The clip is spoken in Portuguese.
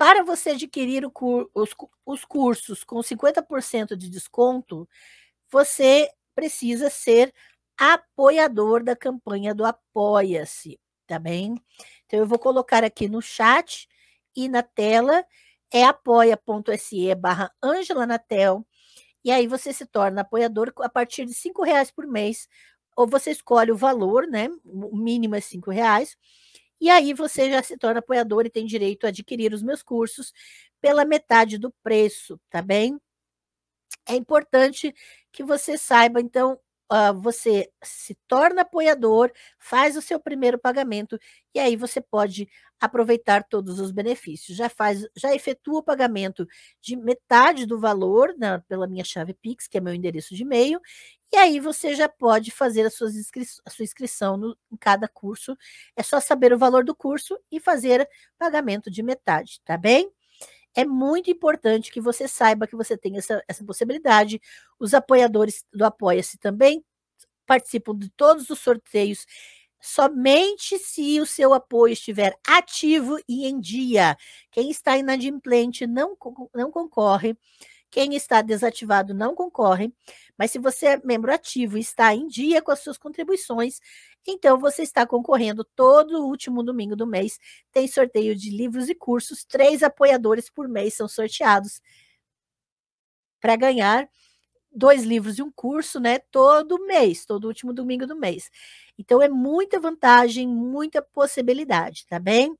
Para você adquirir cur os, os cursos com 50% de desconto, você precisa ser apoiador da campanha do Apoia-se, tá bem? Então, eu vou colocar aqui no chat e na tela, é apoia.se barra Angela Natel, e aí você se torna apoiador a partir de R$ reais por mês, ou você escolhe o valor, né? O mínimo é R$ reais, e aí você já se torna apoiador e tem direito a adquirir os meus cursos pela metade do preço, tá bem? É importante que você saiba, então, uh, você se torna apoiador, faz o seu primeiro pagamento e aí você pode aproveitar todos os benefícios. Já faz, já efetua o pagamento de metade do valor na, né, pela minha chave Pix, que é meu endereço de e-mail, e aí você já pode fazer a, inscri a sua inscrição no, em cada curso. É só saber o valor do curso e fazer pagamento de metade, tá bem? É muito importante que você saiba que você tem essa, essa possibilidade. Os apoiadores do Apoia-se também participam de todos os sorteios somente se o seu apoio estiver ativo e em dia. Quem está inadimplente não, não concorre quem está desativado não concorre, mas se você é membro ativo e está em dia com as suas contribuições, então você está concorrendo todo último domingo do mês. Tem sorteio de livros e cursos, três apoiadores por mês são sorteados para ganhar dois livros e um curso, né? Todo mês, todo último domingo do mês. Então é muita vantagem, muita possibilidade, tá bem?